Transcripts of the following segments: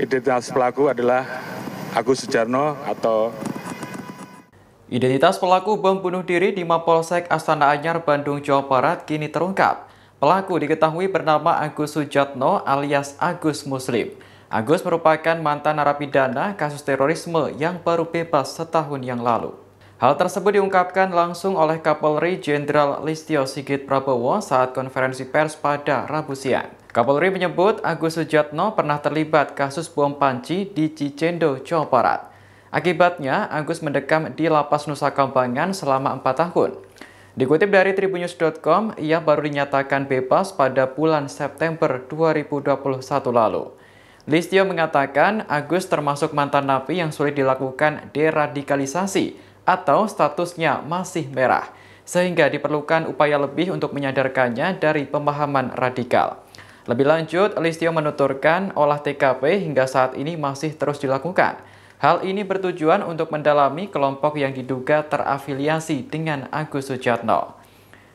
Identitas pelaku adalah Agus Sujarno atau Identitas pelaku bom bunuh diri di Mapolsek Astana Anyar, Bandung, Jawa Barat kini terungkap. Pelaku diketahui bernama Agus Sujatno alias Agus Muslim. Agus merupakan mantan narapidana kasus terorisme yang baru bebas setahun yang lalu. Hal tersebut diungkapkan langsung oleh Kapolri Jenderal Listio Sigit Prabowo saat konferensi pers pada Rabu siang. Kapolri menyebut Agus Sujatno pernah terlibat kasus bom panci di Cicendo, Jawa Barat. Akibatnya, Agus mendekam di lapas Nusa Kambangan selama 4 tahun. Dikutip dari tribunews.com, ia baru dinyatakan bebas pada bulan September 2021 lalu. Listio mengatakan Agus termasuk mantan napi yang sulit dilakukan deradikalisasi atau statusnya masih merah, sehingga diperlukan upaya lebih untuk menyadarkannya dari pemahaman radikal. Lebih lanjut, Listio menuturkan olah TKP hingga saat ini masih terus dilakukan. Hal ini bertujuan untuk mendalami kelompok yang diduga terafiliasi dengan Agus Sujatno.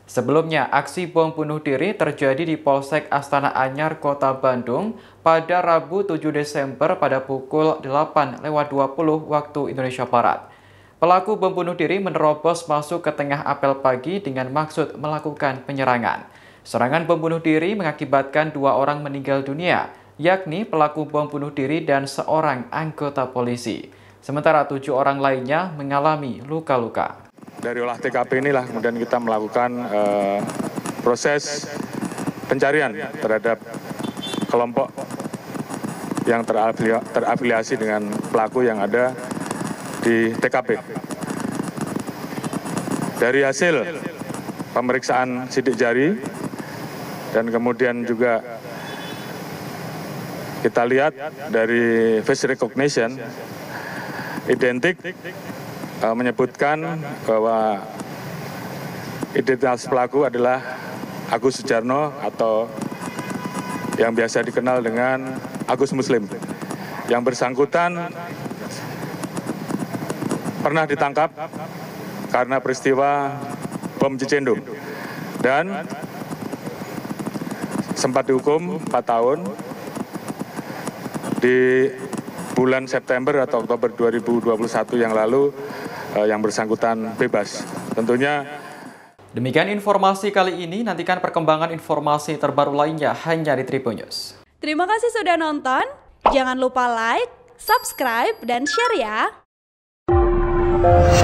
Sebelumnya, aksi bom bunuh diri terjadi di Polsek Astana Anyar, Kota Bandung pada Rabu 7 Desember pada pukul 8.20 waktu Indonesia Barat. Pelaku bom bunuh diri menerobos masuk ke tengah apel pagi dengan maksud melakukan penyerangan. Serangan bom bunuh diri mengakibatkan dua orang meninggal dunia, yakni pelaku bom bunuh diri dan seorang anggota polisi. Sementara tujuh orang lainnya mengalami luka-luka. Dari olah TKP inilah kemudian kita melakukan uh, proses pencarian terhadap kelompok yang terafiliasi dengan pelaku yang ada di TKP. Dari hasil pemeriksaan sidik jari dan kemudian juga kita lihat dari face recognition identik uh, menyebutkan bahwa identitas pelaku adalah Agus Sujarno atau yang biasa dikenal dengan Agus Muslim. Yang bersangkutan pernah ditangkap karena peristiwa bom Cicendo dan sempat dihukum 4 tahun di bulan September atau Oktober 2021 yang lalu eh, yang bersangkutan bebas. Tentunya Demikian informasi kali ini, nantikan perkembangan informasi terbaru lainnya hanya di Tribun News. Terima kasih sudah nonton, jangan lupa like, subscribe, dan share ya!